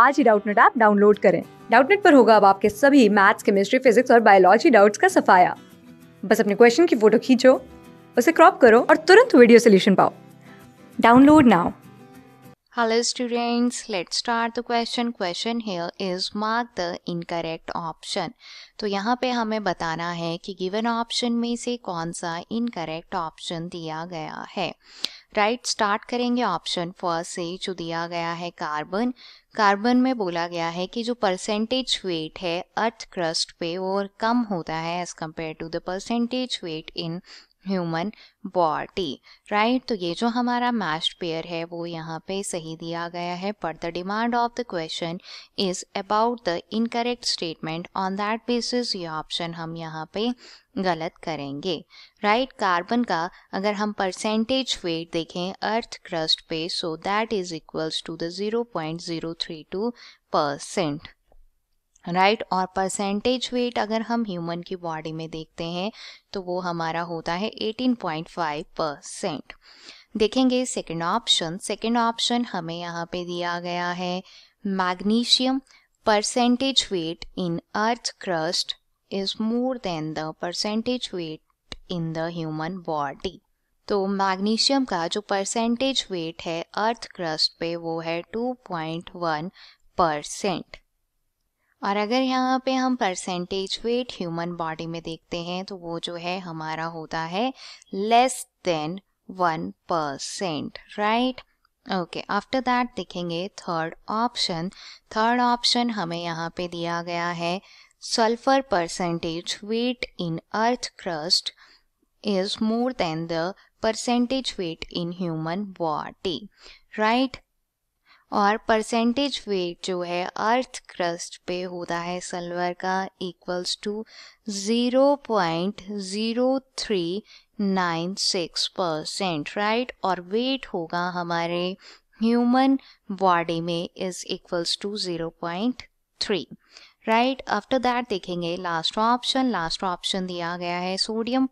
आज ही Doubtnut app download करें डाउटनेट पर होगा अब आपके सभी मैथ्स केमिस्ट्री फिजिक्स और बायोलॉजी डाउट्स का सफाया बस अपने क्वेश्चन की फोटो खींचो उसे क्रॉप करो और तुरंत वीडियो सोल्यूशन पाओ download now hello students let start the question question here is mark the incorrect option तो यहाँ पे हमें बताना है कि गिवन ऑप्शन में से कौन सा इनकरेक्ट ऑप्शन दिया गया है राइट right, स्टार्ट करेंगे ऑप्शन फर्स्ट से जो दिया गया है कार्बन कार्बन में बोला गया है कि जो परसेंटेज वेट है अर्थ क्रस्ट पे वो कम होता है as compare to the percentage weight in human body right तो ये जो हमारा मैश्ड पेयर है वो यहाँ पे सही दिया गया है पर the demand of the question is about the incorrect statement on that basis ये ऑप्शन हम यहाँ पे गलत करेंगे राइट right? कार्बन का अगर हम परसेंटेज वेट देखें अर्थ क्रस्ट पे so that is equals to the zero zero point three two percent right right? और परसेंटेज वेट अगर हम ह्यूमन की बॉडी में देखते हैं तो वो हमारा होता है 18.5 परसेंट देखेंगे सेकेंड ऑप्शन सेकेंड ऑप्शन हमें यहाँ पे दिया गया है magnesium percentage weight in earth crust is more than the percentage weight in the human body तो मैग्नीशियम का जो परसेंटेज वेट है अर्थ क्रस्ट पे वो है 2.1 परसेंट और अगर यहाँ पे हम परसेंटेज वेट ह्यूमन बॉडी में देखते हैं तो वो जो है हमारा होता है less than one percent right okay after that देखेंगे थर्ड ऑप्शन थर्ड ऑप्शन हमें यहाँ पे दिया गया है sulphur percentage weight in earth crust is more than the percentage weight in human body right और परसेंटेज वेट जो है अर्थ क्रस्ट पे होता है सल्वर का equals to zero point zero three nine six percent right और weight होगा हमारे ह्यूमन बॉडी में is equals to zero point three right after that देखेंगे लास्ट ऑप्शन लास्ट ऑप्शन दिया गया है sodium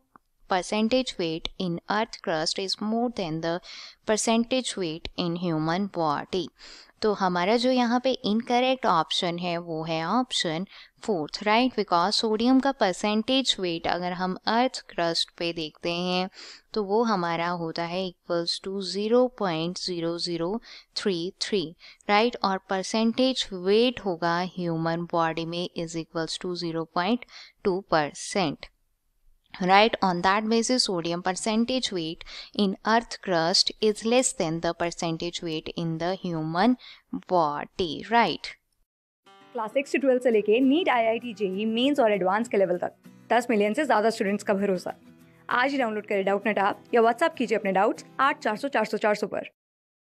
percentage weight in earth crust is more than the percentage weight in human body तो हमारा जो यहाँ पे इनकरेक्ट ऑप्शन है वो है option fourth right because sodium का परसेंटेज वेट अगर हम अर्थ क्रस्ट पे देखते हैं तो वो हमारा होता है equals to zero point zero zero three three right और परसेंटेज वेट होगा ह्यूमन बॉडी में is equals to zero point two percent Right on that basis sodium percentage weight in earth crust is less than the percentage weight in the human body right class six से twelfth से लेके NEET I I T JEE mains और advance के level तक दस million से ज्यादा students का भरोसा आज ही डाउनलोड करें डाउट नेट आप या व्हाट्सअप कीजिए अपने डाउट्स आठ चार सौ चार सौ चार सौ पर